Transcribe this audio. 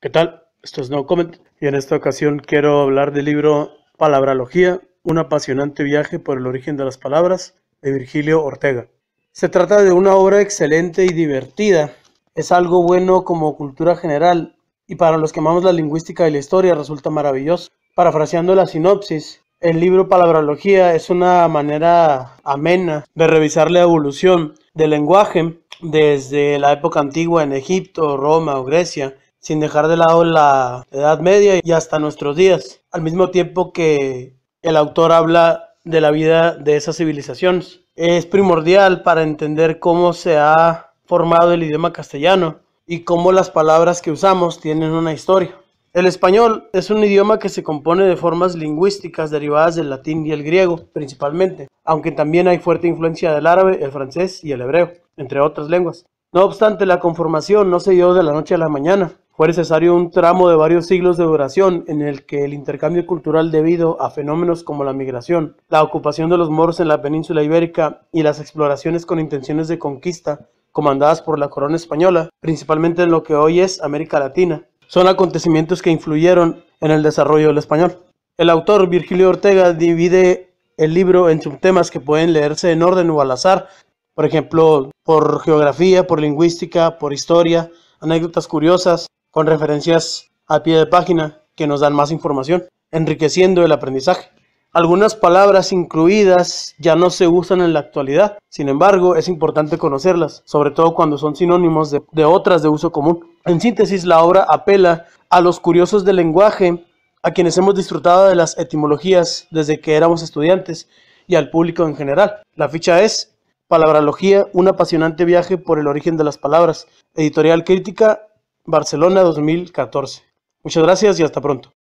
¿Qué tal? Esto es No Comment y en esta ocasión quiero hablar del libro Palabralogía, un apasionante viaje por el origen de las palabras de Virgilio Ortega. Se trata de una obra excelente y divertida. Es algo bueno como cultura general y para los que amamos la lingüística y la historia resulta maravilloso. Parafraseando la sinopsis, el libro Palabralogía es una manera amena de revisar la evolución del lenguaje desde la época antigua en Egipto, Roma o Grecia sin dejar de lado la Edad Media y hasta nuestros días, al mismo tiempo que el autor habla de la vida de esas civilizaciones. Es primordial para entender cómo se ha formado el idioma castellano y cómo las palabras que usamos tienen una historia. El español es un idioma que se compone de formas lingüísticas derivadas del latín y el griego principalmente, aunque también hay fuerte influencia del árabe, el francés y el hebreo, entre otras lenguas. No obstante, la conformación no se dio de la noche a la mañana, fue necesario un tramo de varios siglos de duración en el que el intercambio cultural debido a fenómenos como la migración, la ocupación de los moros en la península ibérica y las exploraciones con intenciones de conquista comandadas por la corona española, principalmente en lo que hoy es América Latina, son acontecimientos que influyeron en el desarrollo del español. El autor Virgilio Ortega divide el libro en subtemas que pueden leerse en orden o al azar, por ejemplo, por geografía, por lingüística, por historia, anécdotas curiosas, con referencias a pie de página que nos dan más información, enriqueciendo el aprendizaje. Algunas palabras incluidas ya no se usan en la actualidad, sin embargo es importante conocerlas, sobre todo cuando son sinónimos de, otras de uso común. En síntesis, la obra apela a los curiosos del lenguaje, a quienes hemos disfrutado de las etimologías desde que éramos estudiantes y al público en general. La ficha es Palabralogía, un apasionante viaje por el origen de las palabras, editorial crítica Barcelona 2014. Muchas gracias y hasta pronto.